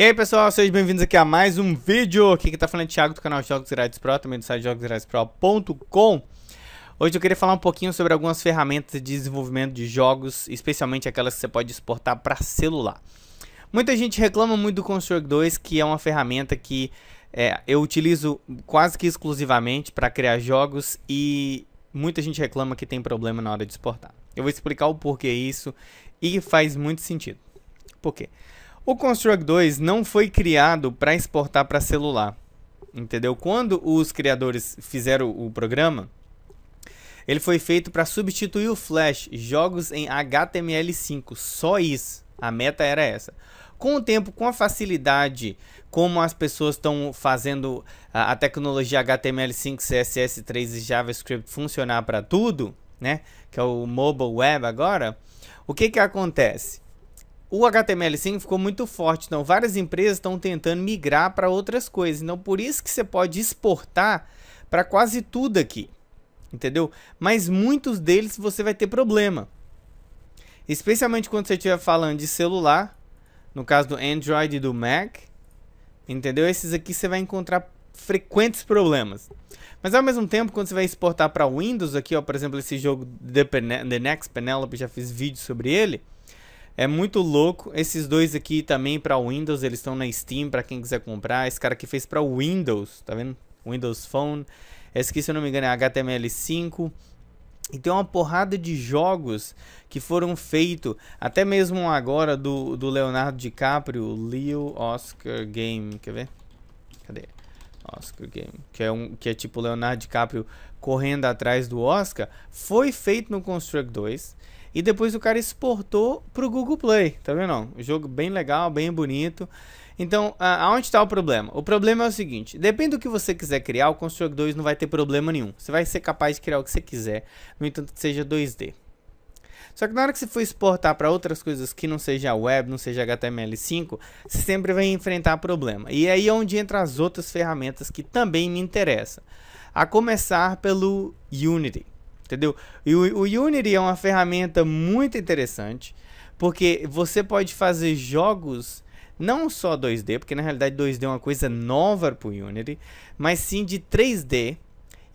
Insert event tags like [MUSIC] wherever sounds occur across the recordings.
E aí pessoal, sejam bem-vindos aqui a mais um vídeo. Aqui que tá falando é Thiago do canal Jogos Grátis Pro, também do site jogosgratespro.com. Hoje eu queria falar um pouquinho sobre algumas ferramentas de desenvolvimento de jogos, especialmente aquelas que você pode exportar para celular. Muita gente reclama muito do Construct 2, que é uma ferramenta que é, eu utilizo quase que exclusivamente para criar jogos e muita gente reclama que tem problema na hora de exportar. Eu vou explicar o porquê isso e faz muito sentido. Por quê? O Construct 2 não foi criado para exportar para celular. Entendeu? Quando os criadores fizeram o programa, ele foi feito para substituir o Flash, jogos em HTML5, só isso. A meta era essa. Com o tempo, com a facilidade como as pessoas estão fazendo a, a, tecnologia HTML5, CSS3 e JavaScript funcionar para tudo, né? Que é o mobile web agora. O que que acontece? o HTML5 ficou muito forte, então várias empresas estão tentando migrar para outras coisas. Então por isso que você pode exportar para quase tudo aqui, entendeu? Mas muitos deles você vai ter problema. Especialmente quando você estiver falando de celular, no caso do Android e do Mac, entendeu? Esses aqui você vai encontrar frequentes problemas. Mas ao mesmo tempo, quando você vai exportar para Windows aqui, ó, por exemplo, esse jogo The, Pen The Next Penelope, já fiz vídeo sobre ele, é muito louco. Esses dois aqui também para Windows, eles estão na Steam para quem quiser comprar. Esse cara que fez para Windows, tá vendo? Windows Phone. Esse aqui, se eu não me engano, é HTML5. E tem uma porrada de jogos que foram feitos, até mesmo agora do, do Leonardo DiCaprio, Leo Oscar Game. Quer ver? Cadê? Oscar Game, que é, um, que é tipo Leonardo DiCaprio correndo atrás do Oscar, foi feito no Construct 2. E depois o cara exportou pro Google Play, tá vendo? Não? Um jogo bem legal, bem bonito. Então, aonde está o problema? O problema é o seguinte: depende do que você quiser criar, o Construct 2 não vai ter problema nenhum. Você vai ser capaz de criar o que você quiser, no entanto que seja 2D. Só que na hora que você for exportar para outras coisas que não seja web, não seja HTML5, você sempre vai enfrentar problema. E aí é onde entra as outras ferramentas que também me interessam. A começar pelo Unity. Entendeu? E o, o Unity é uma ferramenta muito interessante, porque você pode fazer jogos não só 2D, porque na realidade 2D é uma coisa nova para o Unity, mas sim de 3D.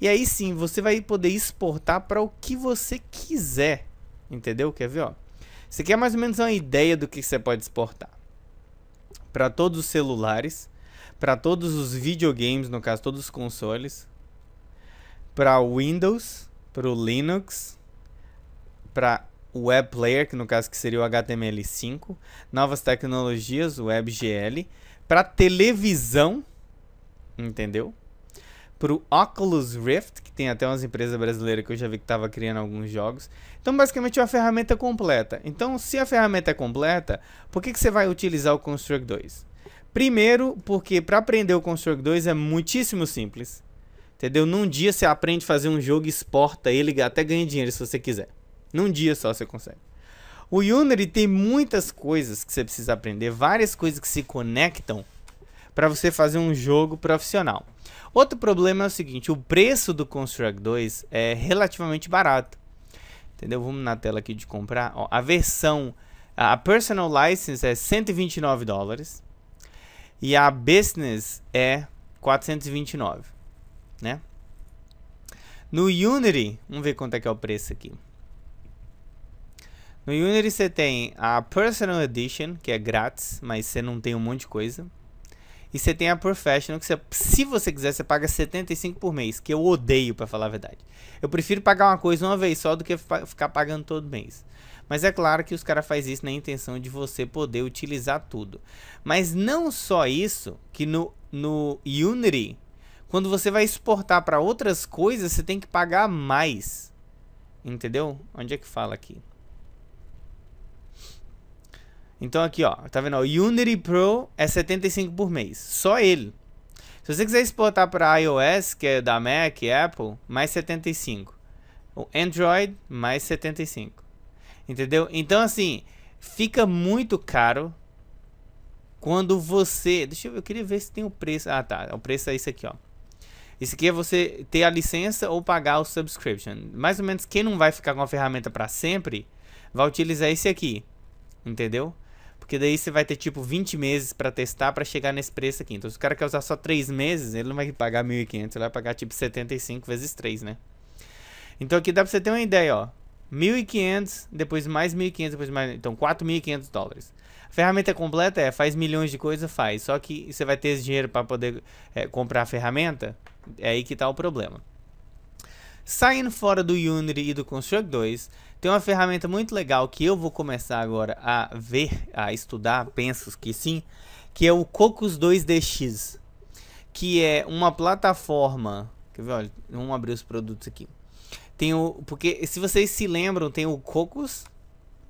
E aí sim, você vai poder exportar para o que você quiser, entendeu? Quer ver, ó? Você quer mais ou menos uma ideia do que você pode exportar. Para todos os celulares, para todos os videogames, no caso, todos os consoles, para Windows, para o Linux, para o Web Player, que no caso que seria o HTML5, novas tecnologias, o WebGL, para televisão, entendeu? Para o Oculus Rift, que tem até umas empresas brasileiras que eu já vi que estava criando alguns jogos. Então, basicamente, é uma ferramenta completa. Então, se a ferramenta é completa, por que, que você vai utilizar o Construct 2? Primeiro, porque para aprender o Construct 2 é muitíssimo simples. Entendeu? Num dia você aprende a fazer um jogo, exporta ele, até ganha dinheiro se você quiser. Num dia só você consegue. O Unity tem muitas coisas que você precisa aprender, várias coisas que se conectam para você fazer um jogo profissional. Outro problema é o seguinte, o preço do Construct 2 é relativamente barato. Entendeu? Vamos na tela aqui de comprar. Ó, a versão, a Personal License é 129 dólares e a Business é 429 né? No Unity, vamos ver quanto é que é o preço aqui. No Unity você tem a Personal Edition, que é grátis, mas você não tem um monte de coisa. E você tem a Professional, que você, se você quiser, você paga 75 por mês, que eu odeio, para falar a verdade. Eu prefiro pagar uma coisa uma vez só do que ficar pagando todo mês. Mas é claro que os caras fazem isso na intenção de você poder utilizar tudo. Mas não só isso, que no, no Unity quando você vai exportar para outras coisas, você tem que pagar mais. Entendeu? Onde é que fala aqui? Então aqui, ó, tá vendo? O Unity Pro é 75 por mês, só ele. Se você quiser exportar para iOS, que é da Mac, Apple, mais 75. O Android, mais 75. Entendeu? Então assim, fica muito caro quando você... Deixa eu... Eu queria ver se tem o preço... Ah, tá. O preço é isso aqui, ó. Isso aqui é você ter a licença ou pagar o subscription. Mais ou menos quem não vai ficar com a ferramenta para sempre, vai utilizar esse aqui. Entendeu? Porque daí você vai ter tipo 20 meses para testar para chegar nesse preço aqui. Então se o cara quer usar só 3 meses, ele não vai pagar 1.500, ele vai pagar tipo 75 vezes 3, né? Então aqui dá para você ter uma ideia, ó. 1.500, depois mais 1.500, depois mais... Então 4.500 dólares. Ferramenta completa é faz milhões de coisas, faz. Só que você vai ter esse dinheiro para poder é, comprar a ferramenta? É aí que está o problema. Saindo fora do Unity e do Construct 2, tem uma ferramenta muito legal que eu vou começar agora a ver, a estudar, penso que sim, que é o Cocos 2DX, que é uma plataforma. Quer ver? Olha, vamos abrir os produtos aqui. Tem o, porque se vocês se lembram, tem o Cocos,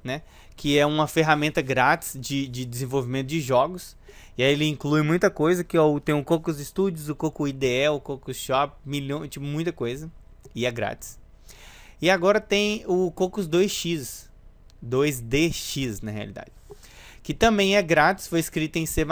né? Que é uma ferramenta grátis de, de desenvolvimento de jogos. E aí ele inclui muita coisa, que ó, tem o Cocos Studios, o Coco IDE, o Coco Shop, milhão, tipo, muita coisa. E é grátis. E agora tem o Cocos 2X. 2DX, na realidade que também é grátis, foi escrita em C++,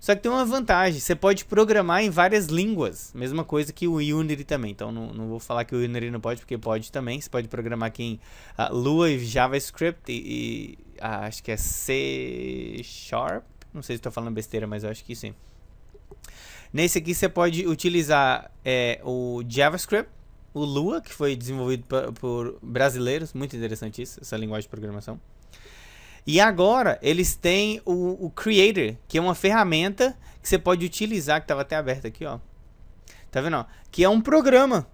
só que tem uma vantagem, você pode programar em várias línguas, mesma coisa que o Unity também, então não, não vou falar que o Unity não pode, porque pode também, você pode programar aqui em uh, Lua e JavaScript e, e uh, acho que é C Sharp, não sei se estou falando besteira, mas eu acho que sim. Nesse aqui você pode utilizar é, o JavaScript, o Lua, que foi desenvolvido por brasileiros, muito interessante isso, essa linguagem de programação. E agora eles têm o, o Creator, que é uma ferramenta que você pode utilizar, que estava até aberto aqui, ó. Tá vendo? Ó? Que é um programa.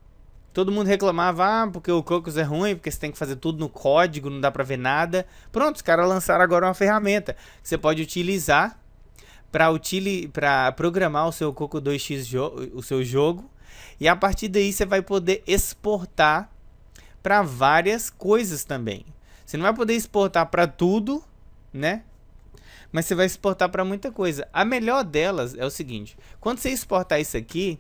Todo mundo reclamava, ah, porque o Cocos é ruim, porque você tem que fazer tudo no código, não dá pra ver nada. Pronto, os caras lançaram agora uma ferramenta que você pode utilizar para utili pra programar o seu Coco 2X, o seu jogo. E a partir daí você vai poder exportar para várias coisas também. Você não vai poder exportar para tudo, né? Mas você vai exportar para muita coisa. A melhor delas é o seguinte: quando você exportar isso aqui,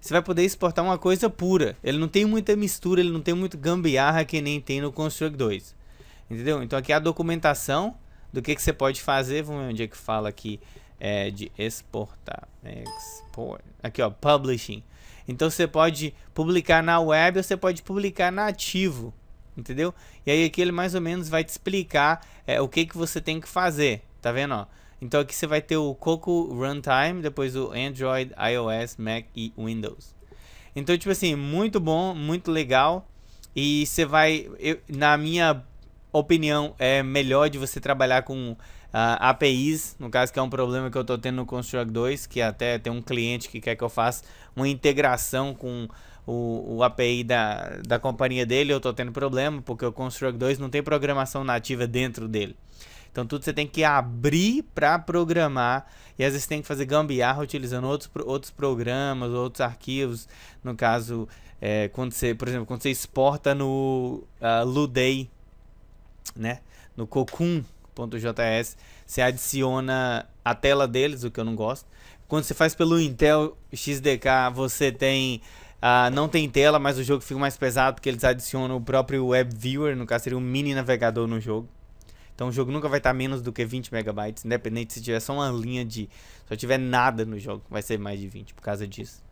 você vai poder exportar uma coisa pura. Ele não tem muita mistura, ele não tem muito gambiarra que nem tem no Construct 2. Entendeu? Então aqui é a documentação do que, que você pode fazer. Vamos ver onde é que fala aqui é, de exportar. Export. Aqui, ó, publishing. Então você pode publicar na web ou você pode publicar nativo. Na entendeu? E aí aqui ele mais ou menos vai te explicar é, o que, que você tem que fazer, tá vendo? Ó? Então aqui você vai ter o Coco Runtime, depois o Android, iOS, Mac e Windows. Então, tipo assim, muito bom, muito legal. E você vai, eu, na minha opinião, é melhor de você trabalhar com uh, ah, APIs, no caso que é um problema que eu estou tendo no Construct 2, que até tem um cliente que quer que eu faça uma integração com o, o API da, da companhia dele, eu estou tendo problema, porque o Construct 2 não tem programação nativa dentro dele. Então tudo você tem que abrir para programar e às vezes tem que fazer gambiarra utilizando outros, outros programas, outros arquivos. No caso, é, quando você, por exemplo, quando você exporta no uh, Luday, né, no cocoon.js, você adiciona a tela deles, o que eu não gosto. Quando você faz pelo Intel XDK, você tem ah, não tem tela, mas o jogo fica mais pesado porque eles adicionam o próprio web viewer, no caso seria um mini navegador no jogo. Então o jogo nunca vai estar menos do que 20 megabytes, independente se tiver só uma linha de, se tiver nada no jogo, vai ser mais de 20 por causa disso.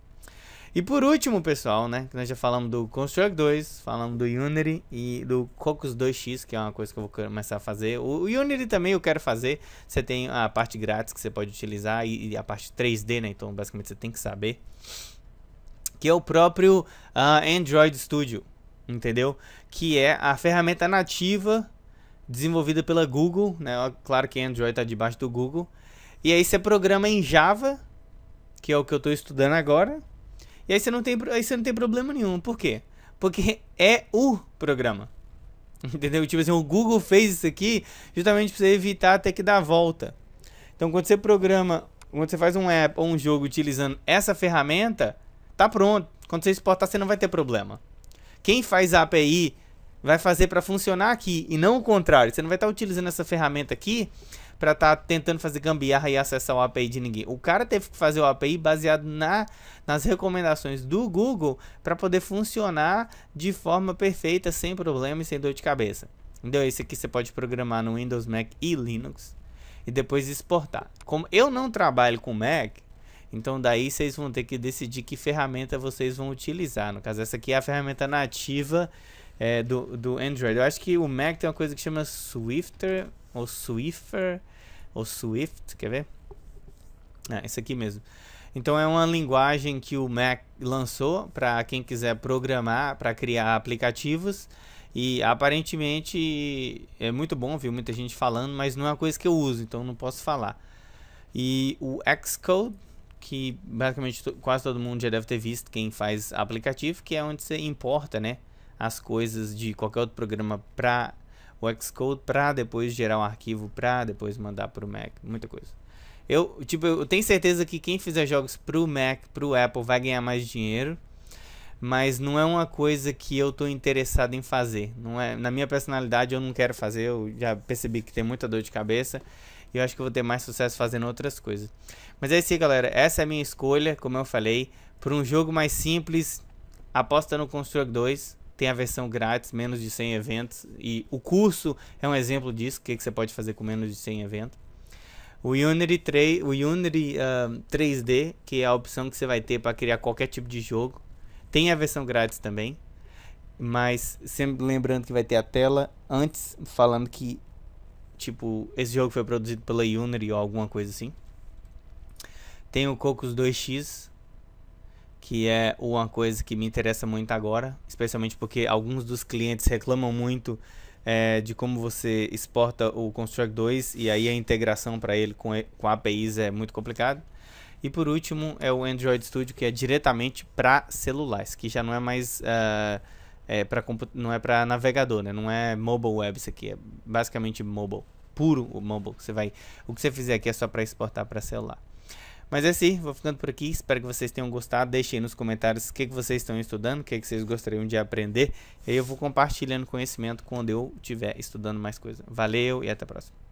E por último, pessoal, né, nós já falamos do Construct 2, falamos do Unity e do Cocos 2X, que é uma coisa que eu vou começar a fazer. O, Unity também eu quero fazer, você tem a parte grátis que você pode utilizar e a parte 3D, né, então basicamente você tem que saber que é o próprio uh, Android Studio, entendeu? Que é a ferramenta nativa desenvolvida pela Google, né? Claro que Android está debaixo do Google. E aí você programa em Java, que é o que eu estou estudando agora. E aí você não tem, aí você não tem problema nenhum. Por quê? Porque é o programa. [LAUGHS] Entendeu? Tipo assim, o Google fez isso aqui justamente para você evitar ter que dar volta. Então, quando você programa, quando você faz um app ou um jogo utilizando essa ferramenta, Tá pronto. Quando você exportar, você não vai ter problema. Quem faz a API vai fazer para funcionar aqui e não o contrário. Você não vai estar tá utilizando essa ferramenta aqui para estar tá tentando fazer gambiarra e acessar o API de ninguém. O cara teve que fazer o API baseado na, nas recomendações do Google para poder funcionar de forma perfeita, sem problema e sem dor de cabeça. Então, esse aqui você pode programar no Windows, Mac e Linux e depois exportar. Como eu não trabalho com Mac, então daí vocês vão ter que decidir que ferramenta vocês vão utilizar. No caso, essa aqui é a ferramenta nativa é, do, do Android. Eu acho que o Mac tem uma coisa que chama Swifter, ou Swiffer, ou Swift, quer ver? Ah, esse aqui mesmo. Então é uma linguagem que o Mac lançou para quem quiser programar, para criar aplicativos. E aparentemente é muito bom, viu? Muita gente falando, mas não é uma coisa que eu uso, então não posso falar. E o Xcode que basicamente quase todo mundo já deve ter visto quem faz aplicativo, que é onde você importa, né, as coisas de qualquer outro programa para o Xcode para depois gerar um arquivo para depois mandar para o Mac, muita coisa. Eu, tipo, eu tenho certeza que quem fizer jogos pro Mac, pro Apple vai ganhar mais dinheiro, mas não é uma coisa que eu tô interessado em fazer. Não é, na minha personalidade eu não quero fazer, eu já percebi que tem muita dor de cabeça e eu acho que vou ter mais sucesso fazendo outras coisas. Mas é isso aí, galera. Essa é a minha escolha, como eu falei. Por um jogo mais simples, aposta no Construct 2. Tem a versão grátis, menos de 100 eventos. E o curso é um exemplo disso. O que, que você pode fazer com menos de 100 eventos. O Unity, 3, o Unity uh, 3D, que é a opção que você vai ter para criar qualquer tipo de jogo. Tem a versão grátis também. Mas sempre lembrando que vai ter a tela antes, falando que Tipo, esse jogo foi produzido pela Unity ou alguma coisa assim. Tem o Cocos 2X, que é uma coisa que me interessa muito agora, especialmente porque alguns dos clientes reclamam muito é, de como você exporta o Construct 2 e aí a integração para ele com, com APIs é muito complicado. E por último é o Android Studio, que é diretamente para celulares, que já não é mais uh, eh, eh, para não é para navegador, né? Não é mobile web isso aqui, é basicamente mobile puro o mobile que você vai, o que você fizer aqui é só para exportar para celular. Mas é assim, vou ficando por aqui, espero que vocês tenham gostado, deixem nos comentários o que, que vocês estão estudando, o que, que vocês gostariam de aprender, e eu vou compartilhando conhecimento quando eu estiver estudando mais coisa. Valeu e até a próxima.